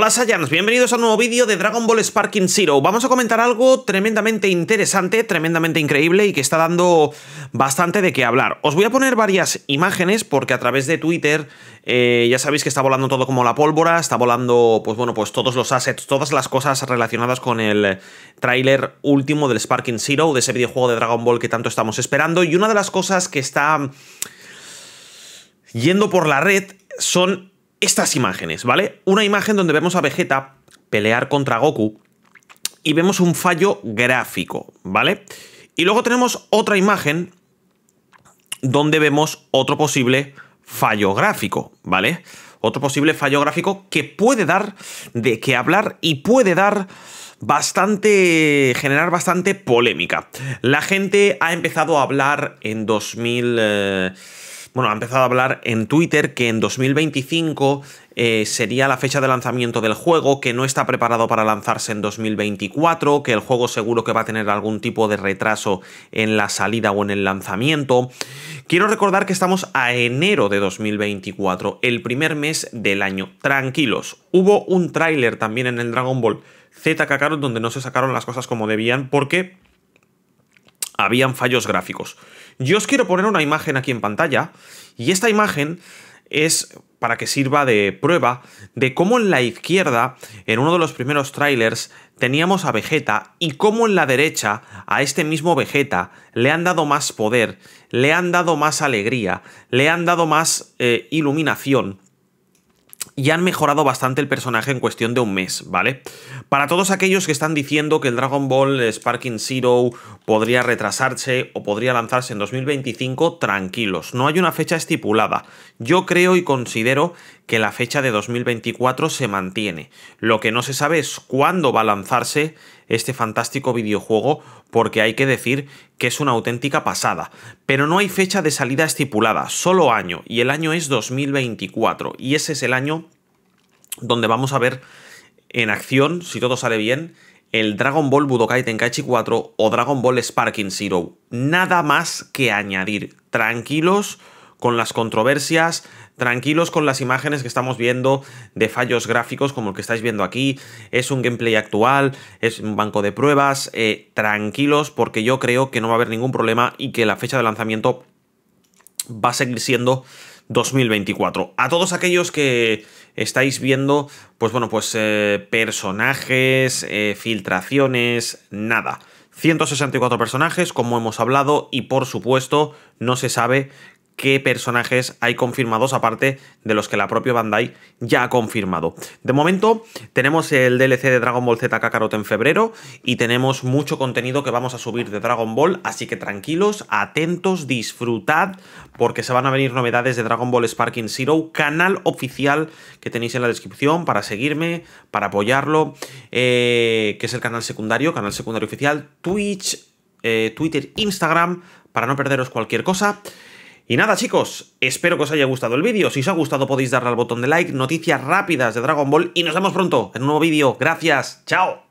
Hola Saiyans, bienvenidos a un nuevo vídeo de Dragon Ball Sparking Zero. Vamos a comentar algo tremendamente interesante, tremendamente increíble y que está dando bastante de qué hablar. Os voy a poner varias imágenes porque a través de Twitter eh, ya sabéis que está volando todo como la pólvora, está volando, pues bueno, pues todos los assets, todas las cosas relacionadas con el tráiler último del Sparking Zero, de ese videojuego de Dragon Ball que tanto estamos esperando. Y una de las cosas que está yendo por la red son estas imágenes, ¿vale? Una imagen donde vemos a Vegeta pelear contra Goku y vemos un fallo gráfico, ¿vale? Y luego tenemos otra imagen donde vemos otro posible fallo gráfico, ¿vale? Otro posible fallo gráfico que puede dar de qué hablar y puede dar bastante generar bastante polémica. La gente ha empezado a hablar en 2000 bueno, ha empezado a hablar en Twitter que en 2025 eh, sería la fecha de lanzamiento del juego, que no está preparado para lanzarse en 2024, que el juego seguro que va a tener algún tipo de retraso en la salida o en el lanzamiento. Quiero recordar que estamos a enero de 2024, el primer mes del año. Tranquilos, hubo un tráiler también en el Dragon Ball Z Kakarot donde no se sacaron las cosas como debían porque habían fallos gráficos. Yo os quiero poner una imagen aquí en pantalla y esta imagen es para que sirva de prueba de cómo en la izquierda, en uno de los primeros trailers, teníamos a Vegeta y cómo en la derecha, a este mismo Vegeta, le han dado más poder, le han dado más alegría, le han dado más eh, iluminación y han mejorado bastante el personaje en cuestión de un mes, ¿vale? Para todos aquellos que están diciendo que el Dragon Ball Sparking Zero podría retrasarse o podría lanzarse en 2025, tranquilos, no hay una fecha estipulada. Yo creo y considero que la fecha de 2024 se mantiene. Lo que no se sabe es cuándo va a lanzarse este fantástico videojuego porque hay que decir que es una auténtica pasada. Pero no hay fecha de salida estipulada, solo año, y el año es 2024, y ese es el año donde vamos a ver en acción, si todo sale bien, el Dragon Ball Budokai Tenkaichi 4 o Dragon Ball Sparking Zero. Nada más que añadir. Tranquilos, con las controversias, tranquilos con las imágenes que estamos viendo de fallos gráficos como el que estáis viendo aquí, es un gameplay actual, es un banco de pruebas, eh, tranquilos porque yo creo que no va a haber ningún problema y que la fecha de lanzamiento va a seguir siendo 2024. A todos aquellos que estáis viendo, pues bueno, pues eh, personajes, eh, filtraciones, nada. 164 personajes, como hemos hablado, y por supuesto no se sabe qué personajes hay confirmados, aparte de los que la propia Bandai ya ha confirmado. De momento, tenemos el DLC de Dragon Ball Z Kakarot en febrero y tenemos mucho contenido que vamos a subir de Dragon Ball, así que tranquilos, atentos, disfrutad, porque se van a venir novedades de Dragon Ball Sparking Zero, canal oficial que tenéis en la descripción para seguirme, para apoyarlo, eh, que es el canal secundario, canal secundario oficial, Twitch, eh, Twitter, Instagram, para no perderos cualquier cosa. Y nada chicos, espero que os haya gustado el vídeo, si os ha gustado podéis darle al botón de like, noticias rápidas de Dragon Ball y nos vemos pronto en un nuevo vídeo, gracias, chao.